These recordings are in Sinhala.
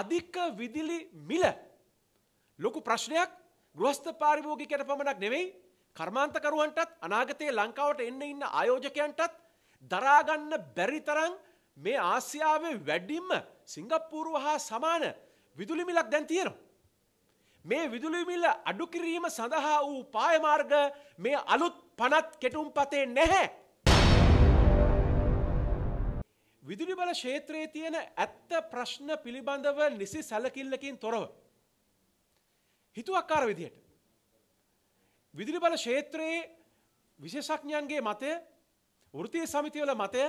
අධික විදුලි මිල ලොකු ප්‍රශ්නයක් ගෘහස්ත පාරිභෝගිකයට පමණක් නෙවෙයි කර්මාන්තකරුවන්ටත් අනාගතයේ ලංකාවට එන්න ඉන්න ආයෝජකයන්ටත් දරාගන්න බැරි තරම් මේ ආසියාවේ වැඩිම සිංගප්පූරුව හා සමාන විදුලි මිලක් දැන් තියෙනවා. මේ විදුලි මිල අඩු කිරීම සඳහා වූ පායමාර්ග මේ අලුත් පනත් කෙටුම්පතේ නැහැ. විදුලි බල ක්ෂේත්‍රයේ තියෙන ඇත්ත ප්‍රශ්න පිළිබඳව නිසි සැලකිල්ලකින් තොරව. හිතුවක්කාර විදිහට. විදුලි බල ක්ෂේත්‍රයේ විශේෂඥයන්ගේ මතය වෘතිය සමිතිවල මතය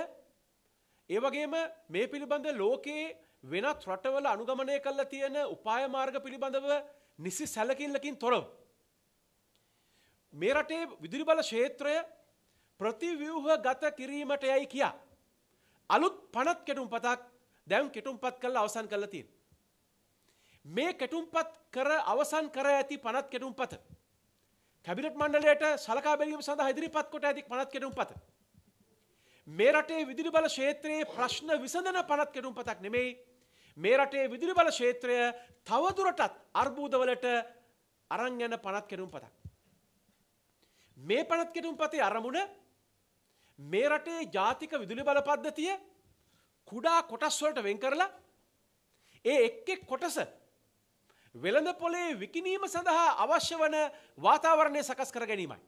ඒ වගේම මේ පිළිබඳ ලෝකයේ වෙනත් රටවල අනුගමනය කරලා තියෙන උපාය මාර්ග පිළිබඳව නිසි සැලකිල්ලකින් තොරව. මේ රටේ විදුලි බල ක්ෂේත්‍රය ප්‍රතිව්‍යුහ ගත කිරීමට යයි කියා. අලුත් පනත් කෙටුම්පතක් දැන් කෙටුම්පත් කරලා අවසන් කරලා තියෙනවා. මේ කෙටුම්පත් කර අවසන් කර ඇති පනත් කෙටුම්පත කැබිනට් මණ්ඩලයට සලකා බැලීම සඳහා ඉදිරිපත් කොට ඇති පනත් කෙටුම්පත මේ රටේ විදුලි බල ක්ෂේත්‍රයේ ප්‍රශ්න විසඳන පනත් කෙටුම්පතක් නෙමෙයි මේ රටේ විදුලි බල ක්ෂේත්‍රය තවදුරටත් අර්බුදවලට අරන් යන පනත් කෙටුම්පතක් මේ පනත් කෙටුම්පතේ අරමුණ මේ රටේ ජාතික විදුලි බල පද්ධතිය කුඩා කොටස් වලට වෙන් කරලා ඒ එක් එක් කොටස වෙළඳ පොලේ විකිණීම සඳහා අවශ්‍ය වන වාතාවරණය සකස් කර ගැනීමයි.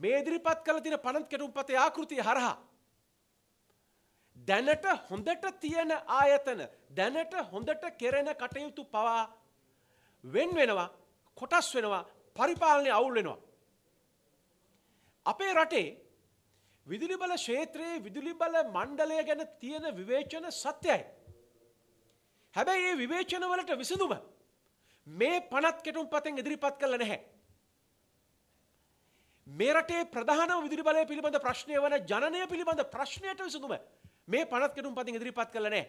මේ ඉදිරිපත් කළ තියෙන පනත් කැටුම්පතේ ආකෘතිය හරහා දැනට හොඳට තියෙන ආයතන දැනට හොඳට කෙරෙන කටයුතු පවා වෙන් වෙනවා කොටස් වෙනවා පරිපාලනය අවුල් වෙනවා අපේ රටේ විදුලි බල ශේත්‍රයේ විදුලි බල මණ්ඩලය ගැන තියෙන විවේචන සත්‍යයි. හැබැයි ඒ විවේචනවලට විසඳුම මේ පනත් කෙටුම් පතෙන් ඉදිරිපත් කළ නැහැ. මේ රටේ ප්‍රධාන විදුලි බලය පිළිබඳ ප්‍රශ්නය වන ජනනය පිළිබඳ ප්‍රශ්නයට විසඳුම මේ පනත් කෙටුම් පතින් ඉදිරිපත් කළ නෑ.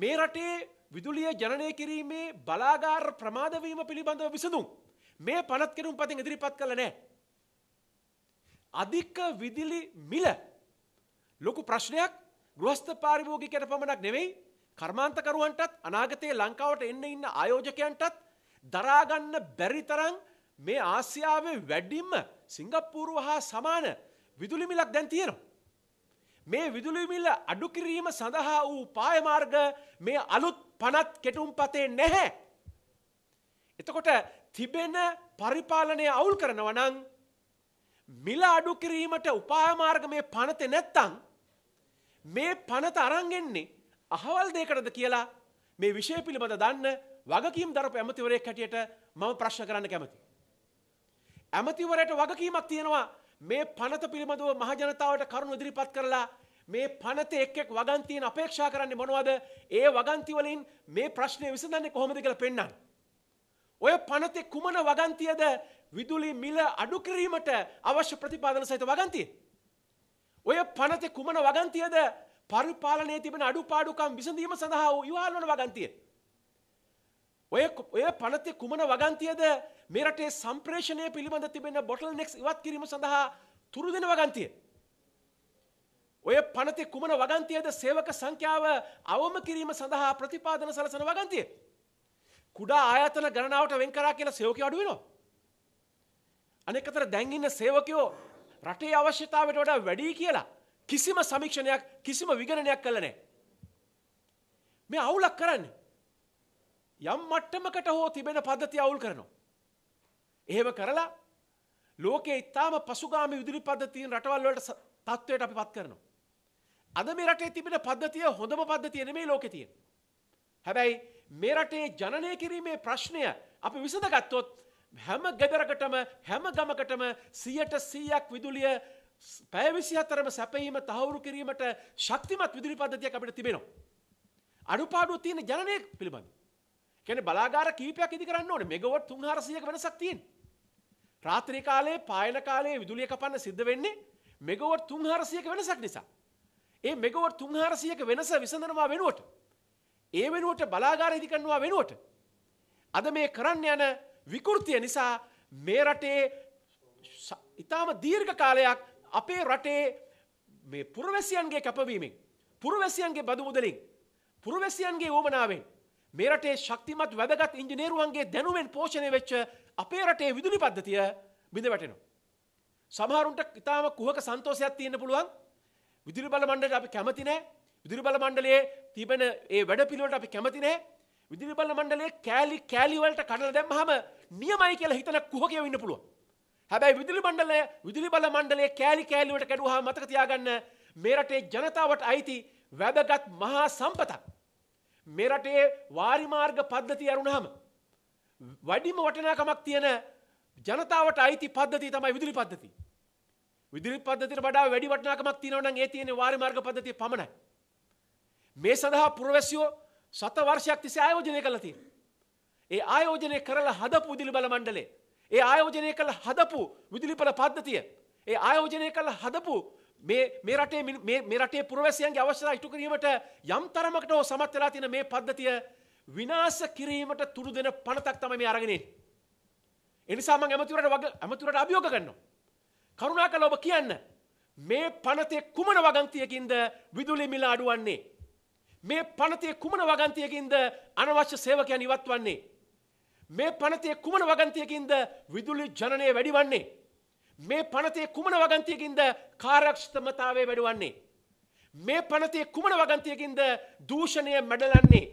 මේ රටේ විදුලිය ජනනය කිරීමේ බලාගාර ප්‍රමාදවීම පිළිබඳව විසඳුම් මේ පනත් කෙටුම් පතින් ඉදිරිපත් කළ නෑ. අධික විදුලි මිල ලොකු ප්‍රශ්නයක් ගෘහස්ත පාරිභෝගිකයට පමණක් නෙවෙයි කර්මාන්තකරුවන්ටත් අනාගතයේ ලංකාවට එන්න ඉන්න ආයෝජකයන්ටත් දරාගන්න බැරි තරම් මේ ආසියාවේ වැඩිම සිංගප්පූරුව හා සමාන විදුලි මිලක් දැන් තියෙනවා. මේ විදුලි මිල අඩු කිරීම සඳහා වූ පායමාර්ග මේ අලුත් පනත් කෙටුම්පතේ නැහැ. එතකොට තිබෙන පරිපාලනය අවුල් කරනවා නම් මිල අඩු කිරීමට උපායමාර්ග මේ පනතේ නැත්තං මේ පනත අරංගෙන්නේ අහවල් දෙකටද කියලා මේ විෂය පිළිබඳ දන්න වගකීම් දරපු ඇමතිවරයෙක් හැටියට මම ප්‍රශ්න කරන්න කැමති. ඇමතිවරයට වගකීමක් තියෙනවා මේ පනත පිළිබඳව මහජනතාවට කරුණු ඉදිරිපත් කරලා මේ පනත එක් එක් වගන්තියෙන් අපේක්ෂා කරන්නේ මොනවද ඒ වගන්තිවලින් මේ ප්‍රශ්නය විසඳන්නේ කොහොමද කියලා පෙන්වන්න. ඔය පනතේ කුමන වගන්තියද විදුලි මිල අඩු කිරීමට අවශ්‍ය ප්‍රතිපාදන සහිත වගන්තිය. ඔය පනතේ කුමන වගන්තියද පරිපාලනයේ තිබෙන අඩුපාඩුකම් විසඳීම සඳහා යොහල් වන වගන්තිය. ඔය ඔය පනතේ කුමන වගන්තියද මේ රටේ සම්ප්‍රේෂණය පිළිබඳ තිබෙන බොටල්නෙක්ස් ඉවත් කිරීම සඳහා තුරු දෙන වගන්තිය. ඔය පනතේ කුමන වගන්තියද සේවක සංඛ්‍යාව අවම කිරීම සඳහා ප්‍රතිපාදන සලසන වගන්තිය. කුඩා ආයතන ගණනාවට වෙන් කරා කියලා සේවකයෝ අඩු වෙනවා. අනෙක් අතට දැන් ඉන්න සේවකයෝ රටේ අවශ්‍යතාවයට වඩා වැඩි කියලා කිසිම සමීක්ෂණයක් කිසිම විගණනයක් කළ නැහැ. මේ අවුලක් කරන්නේ. යම් මට්ටමකට හෝ තිබෙන පද්ධතිය අවුල් කරනවා. එහෙම කරලා ලෝකයේ ඉතාම පසුගාමී විදුලි පද්ධතියෙන් රටවල් වලට තත්ත්වයට අපි පත් කරනවා. අද මේ රටේ තිබෙන පද්ධතිය හොඳම පද්ධතිය නෙමෙයි ලෝකේ තියෙන. හැබැයි මේ රටේ ජනනය කිරීමේ ප්‍රශ්නය අපි විසඳගත්තොත් හැම ගෙදරකටම හැම ගමකටම සියට සීයක් විදුලිය පැවිසි අතරම සැපීම තහවුරු කිරීමට ශක්තිමත් විදුලි පද්ධතියක් අපිට තිබෙනවා. අඩුපාඩුව තියෙන ජනනය පිළිබඳ. කැන බලාගාර කීපයක් ඉදි කරන්න ඕන මෙගවොට් තුන් හරසියක වෙනසක් තියෙන්. රාත්‍රී කාලේ පායන කාලයේ විදුලිය කපන්න සිද්ධ වෙන්නේ මෙගවොට් තුන් හරසියක වෙනසක් නිසා. ඒ මෙගවොට් තුන් හරසියක වෙනස විසඳනවා වෙනුවට ඒ වෙනුවට බලාගාර ඉදිකන්නවා වෙනුවට. අද මේ කරන්න යන විකෘතිය නිසා මේ රටේ ඉතාම දීර්ඝ කාලයක් අපේ රටේ මේ පුරවැසියන්ගේ කැපවීමෙන් පුරවැසියන්ගේ බදු මුදලින් පුරවැසියන්ගේ ඕමනාවෙන් මේ රටේ ශක්තිමත් වැදගත් ඉංජිනේරුවන්ගේ දැනුවෙන් පෝෂණය වෙච්ච අපේ රටේ විදුලි පද්ධතිය බිඳ වැටෙනවා. සමහරුන්ට ඉතාම කුහක සන්තෝෂයක් තියෙන්න පුළුවන් විදුලි බල මණ්ඩලයට අපි කැමති නැහැ. විදුලි බල මණ්ඩලයේ තිබෙන ඒ වැඩ පිළිවෙලට අපි කැමති නැහැ. විදුලි බල මණ්ඩලයේ කෑලි කෑලි වලට කඩලා දැම්මහම නියමයි කියලා හිතන කුහකයෝ ඉන්න පුළුවන්. හැබැයි විදුලි මණ්ඩලය විදුලි බල මණ්ඩලයේ කෑලි කෑලි වලට කැඩුවාම මතක තියාගන්න මේ රටේ ජනතාවට අයිති වැදගත් මහා සම්පතක්. මේ රටේ වාරිමාර්ග පද්ධතිය අරුණාම වැඩිම වටිනාකමක් තියෙන ජනතාවට අයිති පද්ධතිය තමයි විදුලි පද්ධතිය. විදුලි පද්ධතියට වඩා වැඩි වටිනාකමක් තියෙනවා නම් ඒ තියෙන්නේ වාරිමාර්ග පද්ධතිය පමණයි. මේ සඳහා පුරවැසියෝ සත වර්ෂයක් තිස්සේ ආයෝජනය කළා තියෙනවා. ඒ ආයෝජනය කරලා හදපු විදුලි බල මණ්ඩලය, ඒ ආයෝජනය කළ හදපු විදුලි බල පද්ධතිය, ඒ ආයෝජනය කළ හදපු මේ මේ රටේ මේ රටේ පුරවැසියන්ගේ අවශ්‍යතා ඉටු කිරීමට යම් තරමකට හෝ සමත් වෙලා තියෙන මේ පද්ධතිය විනාශ කිරීමට තුරු දෙන පණතක් තමයි මේ අරගෙන ඉන්නේ. ඒ නිසා මම ඇමතිවරට වග ඇමතිවරට අභියෝග කරනවා. කරුණාකරලා ඔබ කියන්න මේ පනතේ කුමන වගන්තියකින්ද විදුලි මිල අඩු වන්නේ? මේ පනතේ කුමන වගන්තියකින්ද අනවශ්‍ය සේවකයන් ඉවත් වන්නේ. මේ පනතේ කුමන වගන්තියකින්ද විදුලි ජනනය වැඩිවන්නේ. මේ පනතේ කුමන වගන්තියකින්ද කාරක්ෂතමතාවේ වැඩුවන්නේ. මේ පනතේ කුමන වගන්තියකින්ද දූෂණය මැඩලන්නේ.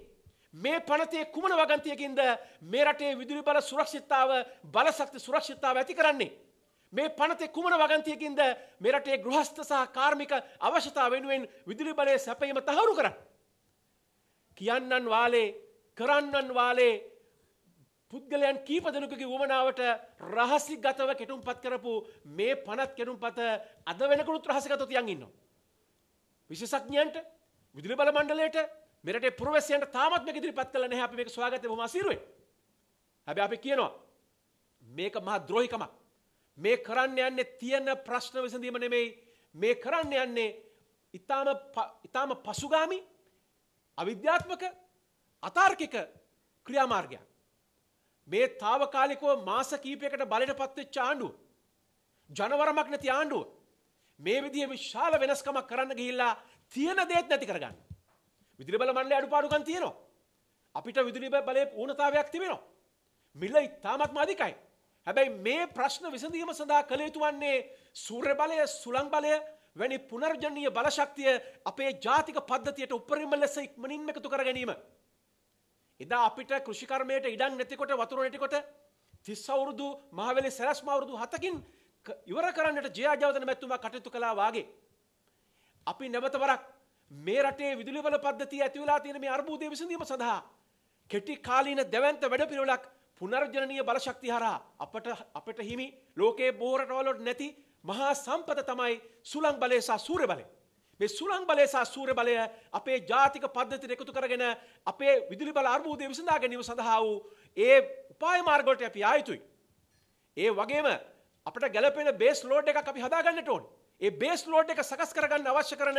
මේ පනතේ කුමන වගන්තියකින්ද මේ රටේ විදුලි බල සුරක්ෂිතාව බලසක්ති සුරක්ෂිතාව ඇති කරන්නේ. මේ පනතේ කුමන වගන්තියකින්ද මේ රටේ ගෘහස්ත සහ කාර්මික අවශ්‍යතාව වෙනුවෙන් විදුලි බලය සැපීම තහවුරු කරන්නේ. කියන්නන් වාලේ කරන්නන් වාලේ පුද්ගලයන් කීප දෙනෙකුගේ වුවමනාවට රහසි ගතව කෙටුම් පත් කරපු මේ පනත් කෙනුම් පත අද වෙනකුණුත් රහසිගත තියන් ඉන්නවා. විශෂඥයන්ට විදුලි බල මණ්ඩලයට මෙරට පුරවසයන්ට තාමත්ම ඉදිරි පත් කලන හැි මේක ස්වාගත මසිරුවෙන්. හැබ අපි කියනවා. මේක මහ ද්‍රෝහිකමක්. මේ කරන්න යන්නේ තියන ප්‍රශ්න විසඳීම නෙමෙයි මේ කරන්න යන්නේ ඉතාම පසුගාමි අවිද්‍යාත්මක අතාර්කික ක්‍රියාමාර්ගයක්. මේ తాවකාලිකව මාස කීපයකට බලයට පත්වෙච්ච ආණ්ඩුව. ජනවරමක් නැති ආණ්ඩුව. මේ විදිහේ විශාල වෙනස්කමක් කරන්න ගිහිල්ලා තියෙන දේත් නැති කරගන්න. විදුලි බල මණ්ඩලයේ අඩුපාඩුකම් තියෙනවා. අපිට විදුලි බලයේ ඌනතාවයක් තිබෙනවා. මිල ඉතාමත්ම අධිකයි. හැබැයි මේ ප්‍රශ්න විසඳීම සඳහා කළ යුතු වන්නේ සූර්ය බලය, සුළං බලය, වැනි පුනර්ජනීය බලශක්තිය අපේ ජාතික පද්ධතියට උපරිම ලෙස ඉක්මනින්ම එකතු කර ගැනීම. එදා අපිට කෘෂිකර්මයට ඉඩක් නැතිකොට වතුර නැතිකොට 30 අවුරුදු මහවැලි සැලැස්ම අවුරුදු 7කින් ඉවර කරන්නට ජයාජවදන මැතිතුමා කටයුතු කළා වාගේ. අපි නැවත වරක් මේ රටේ විදුලිවල පද්ධතිය ඇති වෙලා තියෙන මේ අර්බුදය විසඳීම සඳහා කෙටි කාලීන දැවැන්ත වැඩපිළිවෙලක් පුනර්ජනනීය බලශක්තිය හරහා අපට අපට හිමි ලෝකයේ බොහෝ රටවල නැති මහා සම්පත තමයි සුළං බලය සහ සූර්ය බලය. මේ සුළං බලය සහ සූර්ය බලය අපේ ජාතික පද්ධතියට එකතු කරගෙන අපේ විදුලි බල අර්බුදය විසඳා ගැනීම සඳහා වූ ඒ උපාය මාර්ග වලට අපි ආ යුතුයි. ඒ වගේම අපට ගැළපෙන බේස් ලෝඩ් එකක් අපි හදා ගන්නට ඕනේ. ඒ බේස් ලෝඩ් එක සකස් කරගන්න අවශ්‍ය කරන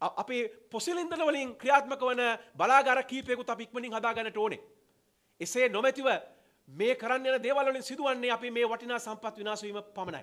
අපි පොසිල් ඉන්ධන වලින් ක්‍රියාත්මක වන බලාගාර කීපයකුත් අපි ඉක්මනින් හදා ගන්නට ඕනේ. එසේ නොමැතිව මේ කරන්න යන දේවල් වලින් සිදුවන්නේ අපි මේ වටිනා සම්පත් විනාශ වීම පමණයි.